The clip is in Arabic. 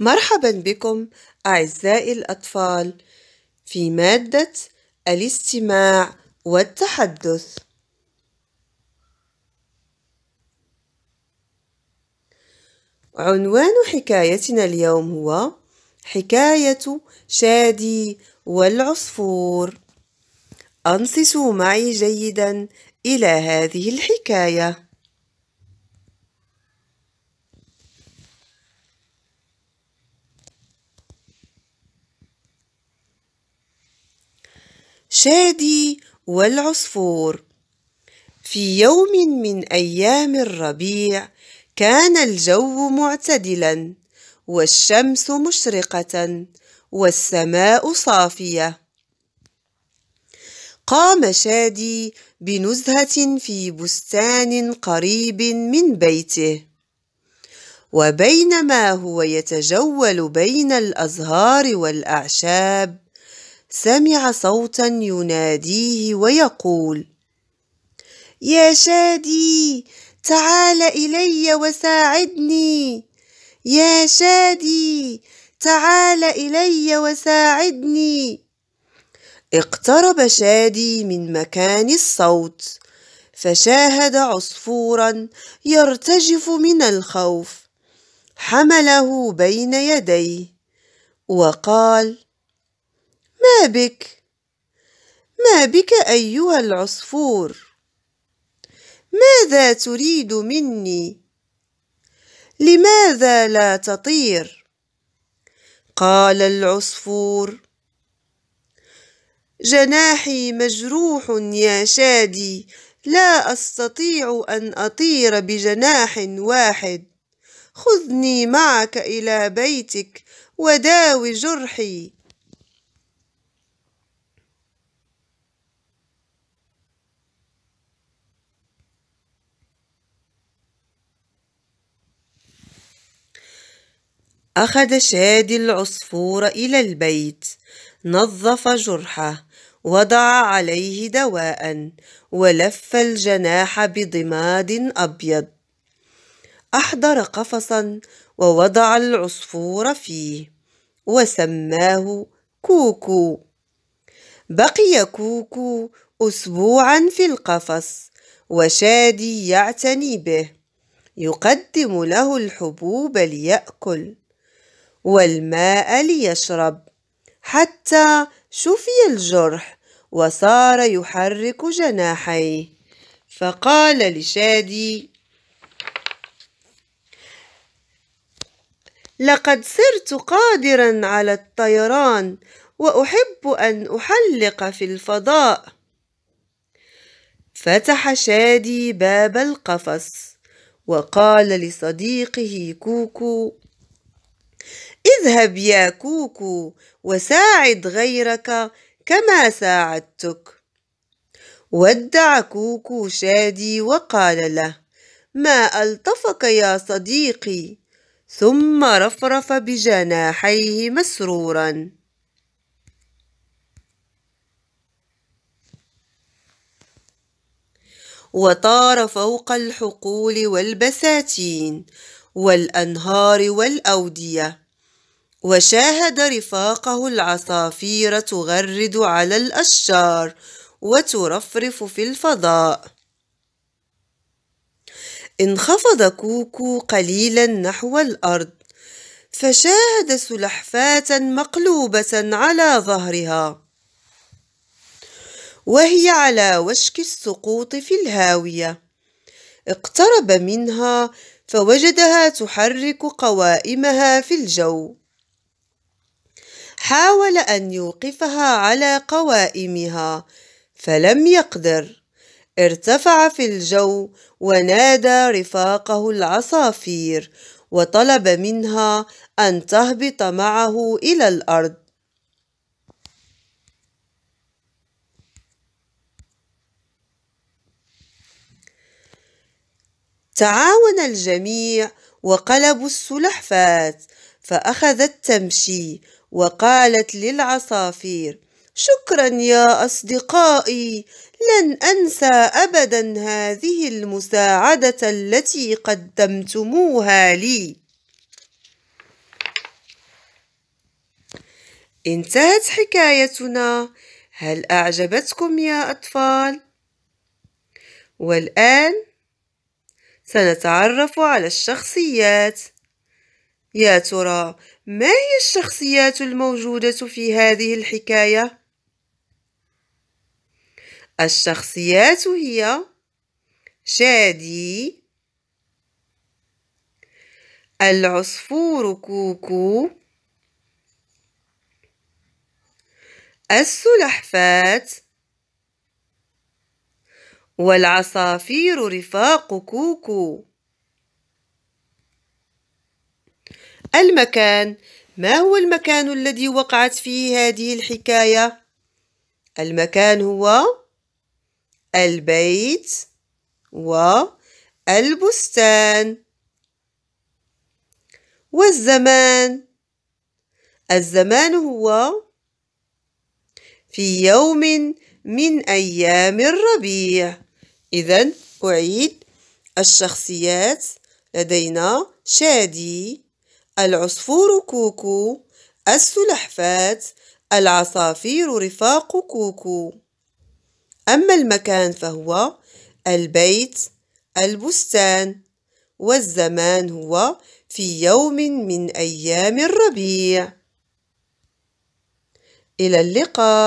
مرحبا بكم أعزائي الأطفال في مادة الاستماع والتحدث عنوان حكايتنا اليوم هو حكاية شادي والعصفور أنصتوا معي جيدا إلى هذه الحكاية شادي والعصفور في يوم من أيام الربيع كان الجو معتدلا والشمس مشرقة والسماء صافية قام شادي بنزهة في بستان قريب من بيته وبينما هو يتجول بين الأزهار والأعشاب سمع صوتا يناديه ويقول يا شادي تعال إلي وساعدني يا شادي تعال إلي وساعدني اقترب شادي من مكان الصوت فشاهد عصفورا يرتجف من الخوف حمله بين يديه وقال ما بك ما بك أيها العصفور ماذا تريد مني لماذا لا تطير قال العصفور جناحي مجروح يا شادي لا أستطيع أن أطير بجناح واحد خذني معك إلى بيتك وداوي جرحي أخذ شادي العصفور إلى البيت نظف جرحه وضع عليه دواء ولف الجناح بضماد أبيض أحضر قفصا ووضع العصفور فيه وسماه كوكو بقي كوكو أسبوعا في القفص وشادي يعتني به يقدم له الحبوب ليأكل والماء ليشرب حتى شفي الجرح وصار يحرك جناحيه فقال لشادي لقد صرت قادرا على الطيران وأحب أن أحلق في الفضاء فتح شادي باب القفص وقال لصديقه كوكو اذهب يا كوكو وساعد غيرك كما ساعدتك ودع كوكو شادي وقال له ما الطفك يا صديقي ثم رفرف بجناحيه مسرورا وطار فوق الحقول والبساتين والانهار والاوديه وشاهد رفاقه العصافير تغرد على الأشجار وترفرف في الفضاء انخفض كوكو قليلا نحو الأرض فشاهد سلحفاة مقلوبة على ظهرها وهي على وشك السقوط في الهاوية اقترب منها فوجدها تحرك قوائمها في الجو حاول أن يوقفها على قوائمها فلم يقدر ارتفع في الجو ونادى رفاقه العصافير وطلب منها أن تهبط معه إلى الأرض تعاون الجميع وقلبوا السلحفاة فأخذت تمشي وقالت للعصافير شكرا يا أصدقائي لن أنسى أبدا هذه المساعدة التي قدمتموها لي انتهت حكايتنا هل أعجبتكم يا أطفال؟ والآن سنتعرف على الشخصيات يا ترى ما هي الشخصيات الموجودة في هذه الحكاية؟ الشخصيات هي شادي العصفور كوكو السلحفات والعصافير رفاق كوكو المكان ما هو المكان الذي وقعت فيه هذه الحكاية؟ المكان هو البيت والبستان والزمان الزمان هو في يوم من أيام الربيع إذا أعيد الشخصيات لدينا شادي العصفور كوكو السلحفاة العصافير رفاق كوكو أما المكان فهو البيت البستان والزمان هو في يوم من أيام الربيع إلى اللقاء